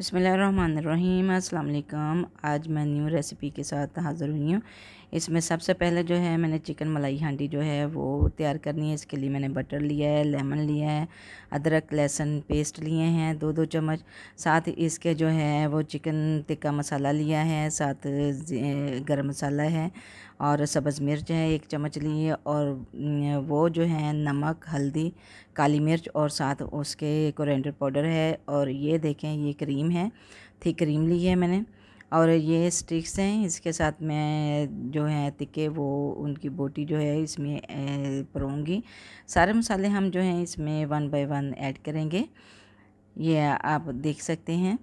बसमीम अल्लाम आज मैं न्यू रेसिपी के साथ हाज़िर हुई हूँ इसमें सबसे पहले जो है मैंने चिकन मलाई हांडी जो है वो तैयार करनी है इसके लिए मैंने बटर लिया है लेमन लिया है अदरक लहसुन पेस्ट लिए हैं दो दो चम्मच साथ इसके जो है वो चिकन टिक्का मसाला लिया है साथ गरम मसाला है और सब्ज़ मिर्च है एक चम्मच लिए और वो जो है नमक हल्दी काली मिर्च और साथ उसके कोरिएंडर पाउडर है और ये देखें ये क्रीम है थी क्रीम ली है मैंने और ये स्टिक्स हैं इसके साथ मैं जो है तिके वो उनकी बोटी जो है इसमें परोंगी सारे मसाले हम जो हैं इसमें वन बाय वन ऐड करेंगे ये आप देख सकते हैं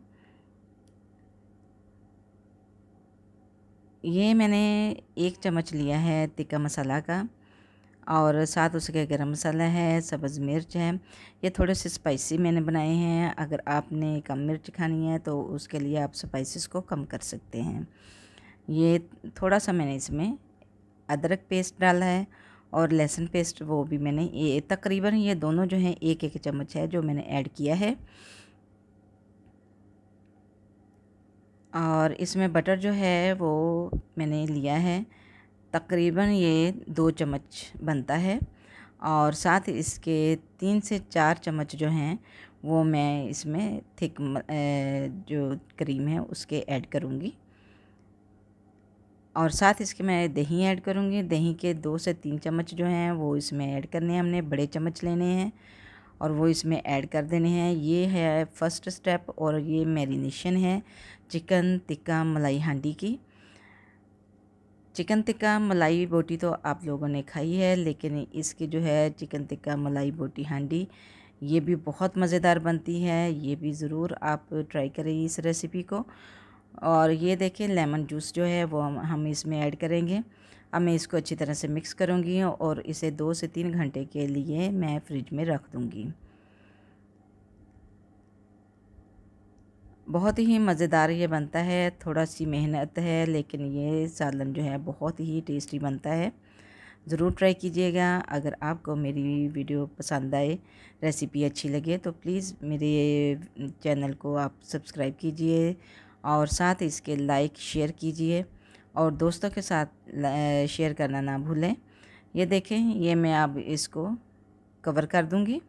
ये मैंने एक चम्मच लिया है तिक्का मसाला का और साथ उसके गरम मसाला है सब्ज़ मिर्च है ये थोड़े से स्पाइसी मैंने बनाए हैं अगर आपने कम मिर्च खानी है तो उसके लिए आप स्पाइसेस को कम कर सकते हैं ये थोड़ा सा मैंने इसमें अदरक पेस्ट डाला है और लहसुन पेस्ट वो भी मैंने ये तकरीबन ये दोनों जो हैं एक एक चम्मच है जो मैंने ऐड किया है और इसमें बटर जो है वो मैंने लिया है तकरीबन ये दो चम्मच बनता है और साथ इसके तीन से चार चम्मच जो हैं वो मैं इसमें थिक जो क्रीम है उसके ऐड करूँगी और साथ इसके मैं दही ऐड करूँगी दही के दो से तीन चम्मच जो हैं वो इसमें ऐड करने हैं हमने बड़े चम्मच लेने हैं और वो इसमें ऐड कर देने हैं ये है फर्स्ट स्टेप और ये मैरिनेशन है चिकन टिक्का मलाई हांडी की चिकन टिक्का मलाई बोटी तो आप लोगों ने खाई है लेकिन इसकी जो है चिकन टिक्का मलाई बोटी हांडी ये भी बहुत मज़ेदार बनती है ये भी ज़रूर आप ट्राई करें इस रेसिपी को और ये देखें लेमन जूस जो है वो हम इसमें ऐड करेंगे अब मैं इसको अच्छी तरह से मिक्स करूँगी और इसे दो से तीन घंटे के लिए मैं फ्रिज में रख दूँगी बहुत ही मज़ेदार ये बनता है थोड़ा सी मेहनत है लेकिन ये सालन जो है बहुत ही टेस्टी बनता है ज़रूर ट्राई कीजिएगा अगर आपको मेरी वीडियो पसंद आए रेसिपी अच्छी लगे तो प्लीज़ मेरे चैनल को आप सब्सक्राइब कीजिए और साथ इसके लाइक शेयर कीजिए और दोस्तों के साथ शेयर करना ना भूलें ये देखें ये मैं अब इसको कवर कर दूँगी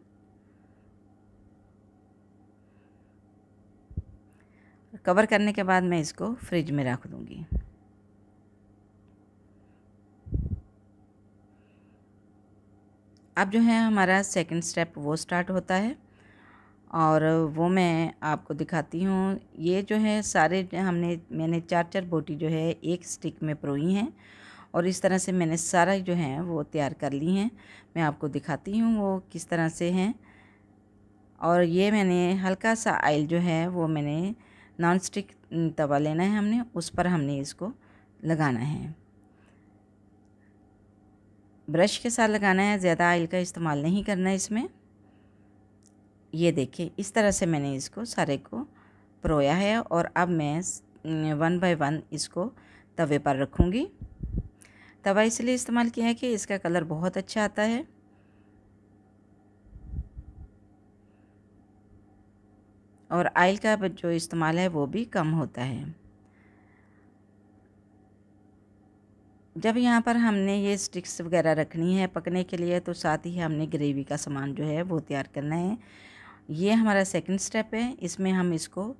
कवर करने के बाद मैं इसको फ्रिज में रख दूँगी अब जो है हमारा सेकंड स्टेप वो स्टार्ट होता है और वो मैं आपको दिखाती हूँ ये जो है सारे हमने मैंने चार चार बोटी जो है एक स्टिक में परोई हैं और इस तरह से मैंने सारा जो है वो तैयार कर ली हैं मैं आपको दिखाती हूँ वो किस तरह से हैं और ये मैंने हल्का सा आयल जो है वो मैंने नॉन स्टिक तवा लेना है हमने उस पर हमने इसको लगाना है ब्रश के साथ लगाना है ज़्यादा आयल का इस्तेमाल नहीं करना है इसमें ये देखिए इस तरह से मैंने इसको सारे को परोया है और अब मैं वन बाय वन इसको तवे पर रखूँगी तवा इसलिए इस्तेमाल किया है कि इसका कलर बहुत अच्छा आता है और आयल का जो इस्तेमाल है वो भी कम होता है जब यहाँ पर हमने ये स्टिक्स वगैरह रखनी है पकने के लिए तो साथ ही हमने ग्रेवी का सामान जो है वो तैयार करना है ये हमारा सेकंड स्टेप है इसमें हम इसको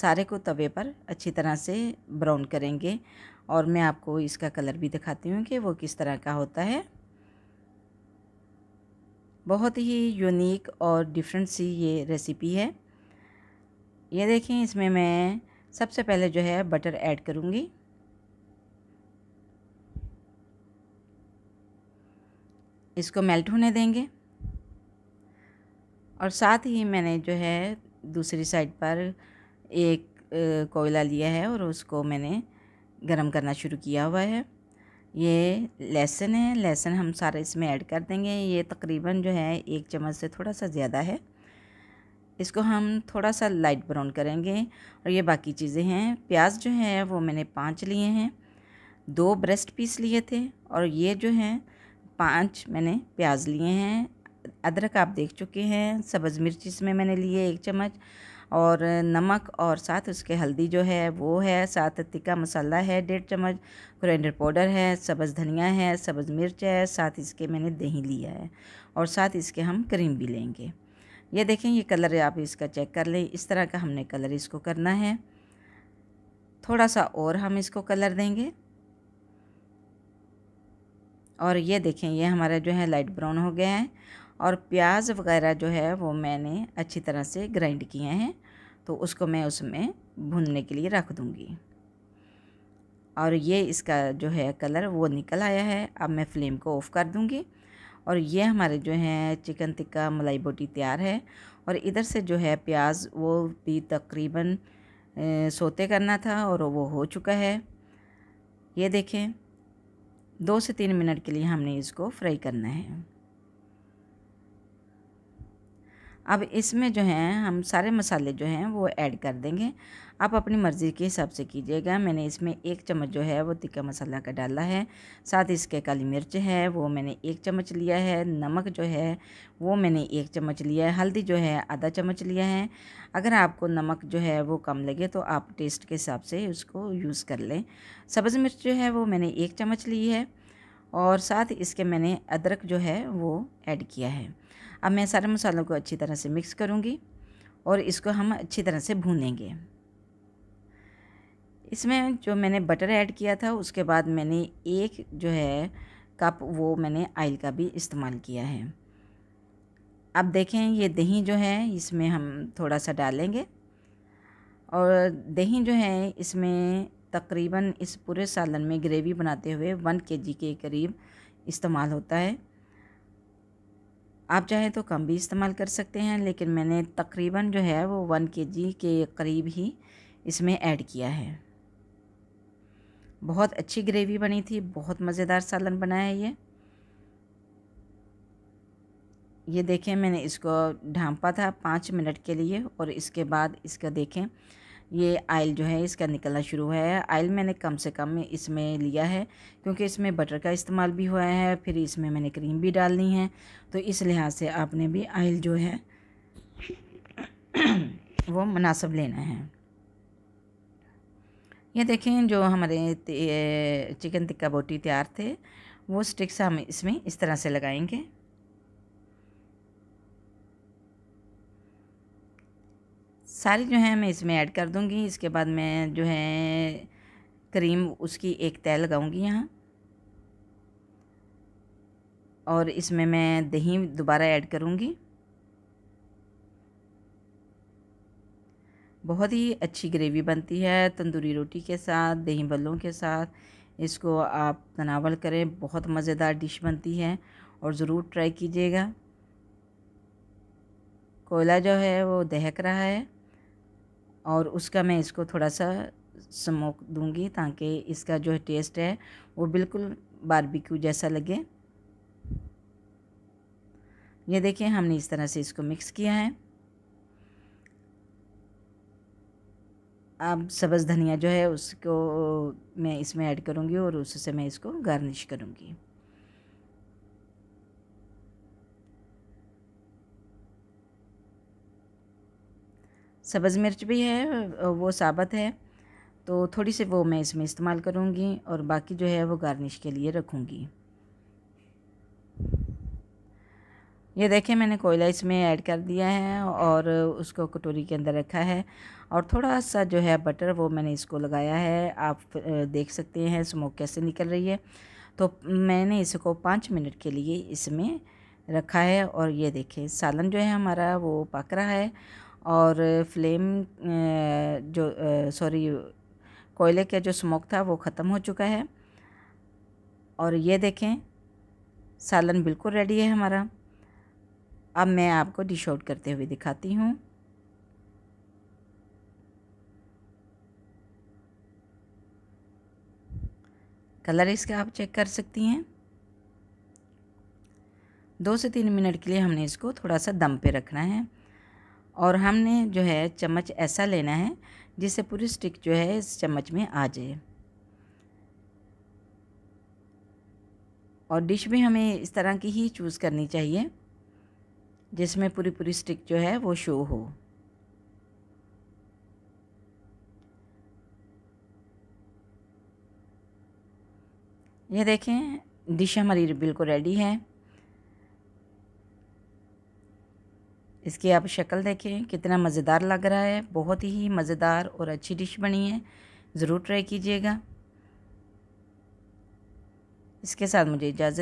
सारे को तवे पर अच्छी तरह से ब्राउन करेंगे और मैं आपको इसका कलर भी दिखाती हूँ कि वो किस तरह का होता है बहुत ही यूनिक और डिफरेंट सी ये रेसिपी है ये देखें इसमें मैं सबसे पहले जो है बटर ऐड करूँगी इसको मेल्ट होने देंगे और साथ ही मैंने जो है दूसरी साइड पर एक कोयला लिया है और उसको मैंने गरम करना शुरू किया हुआ है ये लहसुन है लहसुन हम सारे इसमें ऐड कर देंगे ये तकरीबन जो है एक चम्मच से थोड़ा सा ज़्यादा है इसको हम थोड़ा सा लाइट ब्राउन करेंगे और ये बाकी चीज़ें हैं प्याज जो है वो मैंने पाँच लिए हैं दो ब्रेस्ट पीस लिए थे और ये जो है पाँच मैंने प्याज लिए हैं अदरक आप देख चुके हैं सब्ज़ मिर्च इसमें मैंने लिए एक चम्मच और नमक और साथ उसके हल्दी जो है वो है साथ तिक्का मसाला है डेढ़ चम्मच ग्राइंडर पाउडर है सब्ज़ धनिया है सब्ज़ मिर्च है साथ इसके मैंने दही लिया है और साथ इसके हम क्रीम भी लेंगे ये देखें ये कलर आप इसका चेक कर लें इस तरह का हमने कलर इसको करना है थोड़ा सा और हम इसको कलर देंगे और ये देखें ये हमारा जो है लाइट ब्राउन हो गया है और प्याज वगैरह जो है वो मैंने अच्छी तरह से ग्राइंड किए हैं तो उसको मैं उसमें भूनने के लिए रख दूँगी और ये इसका जो है कलर वो निकल आया है अब मैं फ्लेम को ऑफ़ कर दूँगी और ये हमारे जो हैं चिकन टिक्का मलाई बोटी तैयार है और इधर से जो है प्याज वो भी तकरीबन सोते करना था और वो हो चुका है ये देखें दो से तीन मिनट के लिए हमने इसको फ्राई करना है अब इसमें जो है हम सारे मसाले जो हैं वो ऐड कर देंगे आप अपनी मर्ज़ी के हिसाब से कीजिएगा मैंने इसमें एक चम्मच जो है वो तिक्का मसाला का डाला है साथ इसके काली मिर्च है वो मैंने एक चम्मच लिया है नमक जो है वो मैंने एक चम्मच लिया है हल्दी जो है आधा चम्मच लिया है अगर आपको नमक जो है वो कम लगे तो आप टेस्ट के हिसाब से उसको यूज़ कर लें सब्ज़ मिर्च जो है वो मैंने एक चम्मच ली है और साथ इसके मैंने अदरक जो है वो ऐड किया है अब मैं सारे मसालों को अच्छी तरह से मिक्स करूँगी और इसको हम अच्छी तरह से भूनेंगे इसमें जो मैंने बटर ऐड किया था उसके बाद मैंने एक जो है कप वो मैंने आयल का भी इस्तेमाल किया है अब देखें ये दही जो है इसमें हम थोड़ा सा डालेंगे और दही जो है इसमें तकरीबन इस पूरे सालन में ग्रेवी बनाते हुए वन के जी के करीब इस्तेमाल होता है आप चाहे तो कम भी इस्तेमाल कर सकते हैं लेकिन मैंने तकरीबन जो है वो वन के जी के करीब ही इसमें ऐड किया है बहुत अच्छी ग्रेवी बनी थी बहुत मज़ेदार सालन बना है ये ये देखें मैंने इसको ढांपा था पाँच मिनट के लिए और इसके बाद इसका देखें ये आयल जो है इसका निकलना शुरू हुआ है आयल मैंने कम से कम इसमें लिया है क्योंकि इसमें बटर का इस्तेमाल भी हुआ है फिर इसमें मैंने क्रीम भी डालनी है तो इस लिहाज से आपने भी आयल जो है वो मुनासब लेना है ये देखें जो हमारे चिकन टिक्का बोटी तैयार थे वो स्टिक्स हम इसमें इस तरह से लगाएंगे सारी जो है मैं इसमें ऐड कर दूँगी इसके बाद मैं जो है क्रीम उसकी एक तय लगाऊँगी यहाँ और इसमें मैं दही दोबारा ऐड करूँगी बहुत ही अच्छी ग्रेवी बनती है तंदूरी रोटी के साथ दही बल्लों के साथ इसको आप तनावल करें बहुत मज़ेदार डिश बनती है और ज़रूर ट्राई कीजिएगा कोयला जो है वो दहक रहा है और उसका मैं इसको थोड़ा सा स्मोक दूंगी ताकि इसका जो टेस्ट है वो बिल्कुल बारबेक्यू जैसा लगे ये देखिए हमने इस तरह से इसको मिक्स किया है अब सब्ज़ धनिया जो है उसको मैं इसमें ऐड करूँगी और उससे मैं इसको गार्निश करूँगी सब्ज़ मिर्च भी है वो साबत है तो थोड़ी सी वो मैं इसमें इस्तेमाल करूँगी और बाकी जो है वो गार्निश के लिए रखूँगी ये देखें मैंने कोयला इसमें ऐड कर दिया है और उसको कटोरी के अंदर रखा है और थोड़ा सा जो है बटर वो मैंने इसको लगाया है आप देख सकते हैं स्मोक कैसे निकल रही है तो मैंने इसको पाँच मिनट के लिए इसमें रखा है और ये देखें सालन जो है हमारा वो पक रहा है और फ्लेम जो सॉरी कोयले का जो स्मोक था वो ख़त्म हो चुका है और ये देखें सालन बिल्कुल रेडी है हमारा अब मैं आपको डिश आउट करते हुए दिखाती हूँ कलर इसका आप चेक कर सकती हैं दो से तीन मिनट के लिए हमने इसको थोड़ा सा दम पे रखना है और हमने जो है चम्मच ऐसा लेना है जिससे पूरी स्टिक जो है इस चम्मच में आ जाए और डिश भी हमें इस तरह की ही चूज़ करनी चाहिए जिसमें पूरी पूरी स्टिक जो है वो शो हो ये देखें डिश हमारी बिल्कुल रेडी है इसकी आप शक्ल देखें कितना मज़ेदार लग रहा है बहुत ही मज़ेदार और अच्छी डिश बनी है ज़रूर ट्राई कीजिएगा इसके साथ मुझे इजाज़त